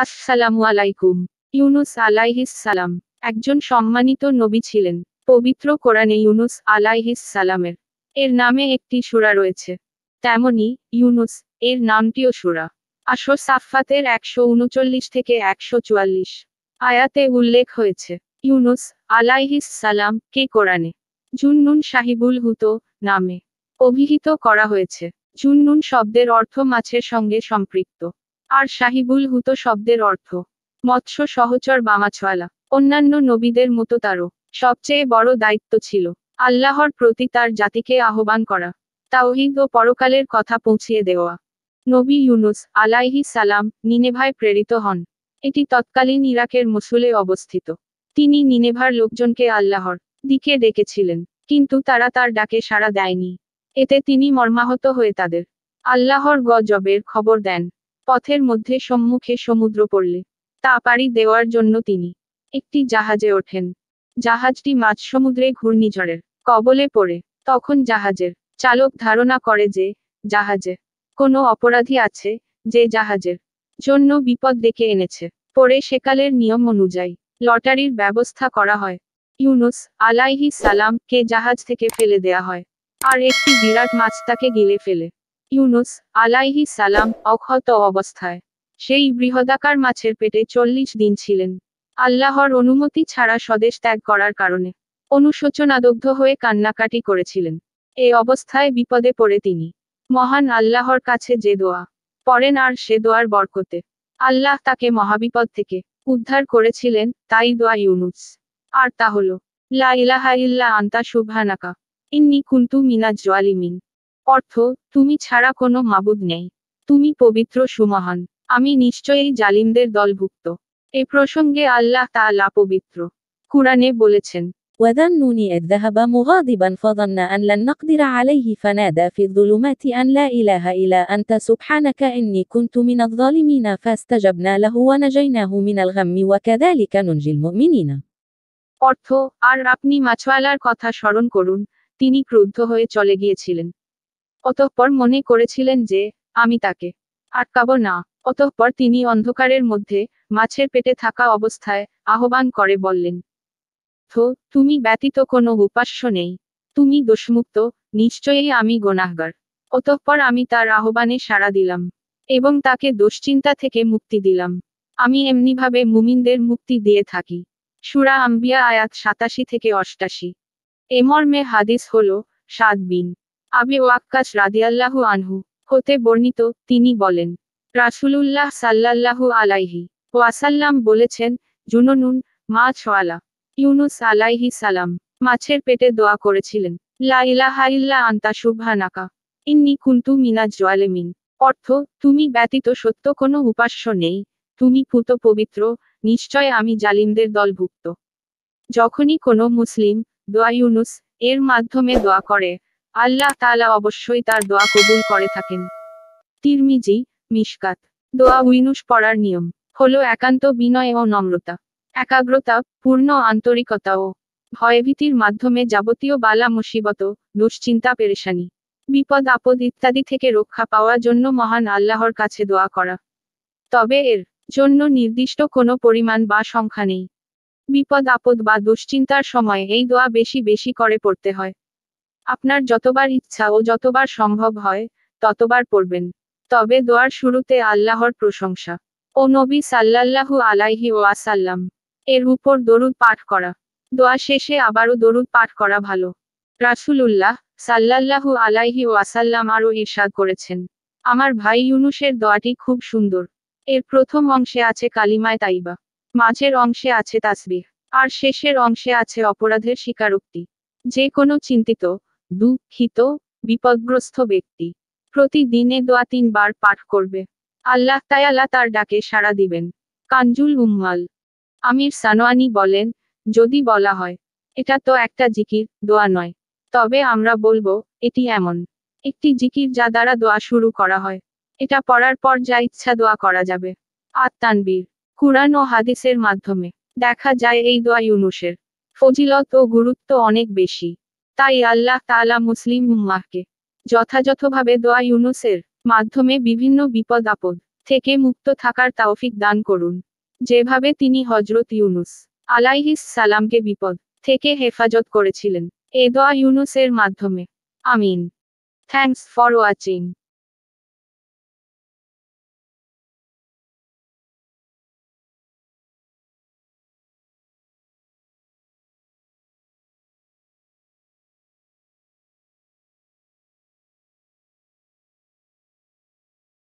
আসসালামু আলাইকুম ইউনুস সালাম একজন সম্মানিত নবী ছিলেন পবিত্র কোরআনে ইউনুস সালামের এর নামে একটি সুরা রয়েছে তেমনি ইউনুস এর নামটিও সুরা আশো সাফাতের একশো উনচল্লিশ থেকে একশো চুয়াল্লিশ আয়াতে উল্লেখ হয়েছে ইউনুস সালাম কে কোরআনে জুন্নুন সাহিবুল হুতো নামে অভিহিত করা হয়েছে জুন্নুন শব্দের অর্থ মাছের সঙ্গে সম্পৃক্ত আর শাহিবুল হুতো শব্দের অর্থ মৎস্য সহচর বা অন্যান্য নবীদের মতো তারও সবচেয়ে বড় দায়িত্ব ছিল আল্লাহর প্রতি তার জাতিকে আহ্বান করা তাওহিদ ও পরকালের কথা পৌঁছিয়ে দেওয়া নবী ইউনুস আলাইহি সালাম নিনেভায় প্রেরিত হন এটি তৎকালীন ইরাকের মসুলে অবস্থিত তিনি নিনেভার লোকজনকে আল্লাহর দিকে ডেকেছিলেন কিন্তু তারা তার ডাকে সাড়া দেয়নি এতে তিনি মর্মাহত হয়ে তাদের আল্লাহর গজবের খবর দেন পথের মধ্যে সম্মুখে সমুদ্র পড়লে তা পাড়ি দেওয়ার জন্য তিনি একটি জাহাজে ওঠেন জাহাজটি মাছ সমুদ্রে ঘূর্ণিঝড়ের কবলে পড়ে তখন জাহাজের চালক ধারণা করে যে জাহাজে কোনো অপরাধী আছে যে জাহাজের জন্য বিপদ ডেকে এনেছে পরে সেকালের নিয়ম অনুযায়ী লটারির ব্যবস্থা করা হয় ইউনুস আলাইহি সালামকে জাহাজ থেকে ফেলে দেয়া হয় আর একটি বিরাট মাছ তাকে গিলে ফেলে ইউনুস আলাইহি সালাম অক্ষত অবস্থায় সেই বৃহদাকার মাছের পেটে চল্লিশ দিন ছিলেন আল্লাহর অনুমতি ছাড়া স্বদেশ ত্যাগ করার কারণে অনুশোচনাদগ্ধ হয়ে কান্নাকাটি করেছিলেন এ অবস্থায় বিপদে পড়ে তিনি মহান আল্লাহর কাছে যে দোয়া পড়েন আর সে দোয়ার বরকতে আল্লাহ তাকে মহাবিপদ থেকে উদ্ধার করেছিলেন তাই দোয়া ইউনুস আর তা হল লা ইলাহা ইল্লা আন্তা সুবহানাকা ইন্নি কুন্তু মিনা জোয়ালিমিন অর্থ তুমি ছাড়া কোনো মাবুদ নেই তুমি পবিত্র সুমহান আমি নিশ্চয়ই জালিমদের দলভুক্ত এ প্রসঙ্গে আল্লাহ তা পবিত্র কুরআনে বলেছেন وذنوني إذ ذهب مغاضبا فظن أن لن نقدر عليه فنادى في الظلمات أن لا إله إلا أنت سبحانك إني كنت من الظالمين فاستجبنا له ونجيناه من الغم وكذلك ننجي المؤمنين অর্থ আর আপনি মাছওয়ালার কথা স্মরণ করুন তিনি ক্রুদ্ধ হয়ে চলে গিয়েছিলেন অতঃপর মনে করেছিলেন যে আমি তাকে আটকাব না অতঃপর তিনি অন্ধকারের মধ্যে মাছের পেটে থাকা অবস্থায় আহ্বান করে বললেন তো তুমি ব্যতীত কোনো উপাস্য নেই তুমি দোষমুক্ত নিশ্চয়ই আমি গোনাহগার অতঃপর আমি তার আহ্বানে সাড়া দিলাম এবং তাকে দুশ্চিন্তা থেকে মুক্তি দিলাম আমি এমনিভাবে মুমিনদের মুক্তি দিয়ে থাকি সুরা আম্বিয়া আয়াত সাতাশি থেকে অষ্টাশি এমর্মে হাদিস হল সাত বিন আবে ওয়াক্কাস রাদিয়াল্লাহু আনহু হতে বর্ণিত তিনি বলেন রাসুলুল্লাহ সাল্লাল্লাহু আলাইহি ওয়াসাল্লাম বলেছেন জুননুন মাছওয়ালা ইউনুস আলাইহি সালাম মাছের পেটে দোয়া করেছিলেন লা ইলাহা ইল্লা আন্তা সুবহানাকা ইন্নি কুন্তু মিনা জোয়ালেমিন অর্থ তুমি ব্যতীত সত্য কোনো উপাস্য নেই তুমি পুত পবিত্র নিশ্চয় আমি জালিমদের দলভুক্ত যখনই কোনো মুসলিম দোয়া ইউনুস এর মাধ্যমে দোয়া করে আল্লাহ তালা অবশ্যই তার দোয়া কবুল করে থাকেন তিরমিজি মিশকাত দোয়া উইনুস পড়ার নিয়ম হলো একান্ত বিনয় ও নম্রতা একাগ্রতা পূর্ণ আন্তরিকতা ও ভয়ভীতির মাধ্যমে যাবতীয় বালা মুসিবত দুশ্চিন্তা পেরেশানি বিপদ আপদ ইত্যাদি থেকে রক্ষা পাওয়ার জন্য মহান আল্লাহর কাছে দোয়া করা তবে এর জন্য নির্দিষ্ট কোনো পরিমাণ বা সংখ্যা নেই বিপদ আপদ বা দুশ্চিন্তার সময় এই দোয়া বেশি বেশি করে পড়তে হয় আপনার যতবার ইচ্ছা ও যতবার সম্ভব হয় ততবার পড়বেন তবে দোয়ার শুরুতে আল্লাহর প্রশংসা ও নবী সাল্লাল্লাহু আলাইহি ওয়াসাল্লাম এর উপর দরুদ পাঠ করা দোয়া শেষে আবারও দরুদ পাঠ করা ভালো রাসুলুল্লাহ সাল্লাল্লাহু আলাইহি ওয়াসাল্লাম আরও ইরশাদ করেছেন আমার ভাই ইউনুসের দোয়াটি খুব সুন্দর এর প্রথম অংশে আছে কালিমায় তাইবা মাঝের অংশে আছে তাসবিহ আর শেষের অংশে আছে অপরাধের স্বীকারোক্তি যে কোনো চিন্তিত দুঃখিত বিপদগ্রস্ত ব্যক্তি প্রতিদিনে দোয়া তিনবার পাঠ করবে আল্লাহ তায়ালা তার ডাকে সাড়া দিবেন কাঞ্জুল উম্মাল আমির সানোয়ানি বলেন যদি বলা হয় এটা তো একটা জিকির দোয়া নয় তবে আমরা বলবো এটি এমন একটি জিকির যা দ্বারা দোয়া শুরু করা হয় এটা পড়ার পর যা ইচ্ছা দোয়া করা যাবে আত্মানবীর কুরআন ও হাদিসের মাধ্যমে দেখা যায় এই দোয়া ইউনুসের ফজিলত ও গুরুত্ব অনেক বেশি তাই আল্লাহ তালা মুসলিম উম্মাহকে যথাযথভাবে দোয়া ইউনুসের মাধ্যমে বিভিন্ন বিপদ আপদ থেকে মুক্ত থাকার তাওফিক দান করুন যেভাবে তিনি হজরত ইউনুস আলাইহিস সালামকে বিপদ থেকে হেফাজত করেছিলেন এ দোয়া ইউনুসের মাধ্যমে আমিন থ্যাংকস ফর ওয়াচিং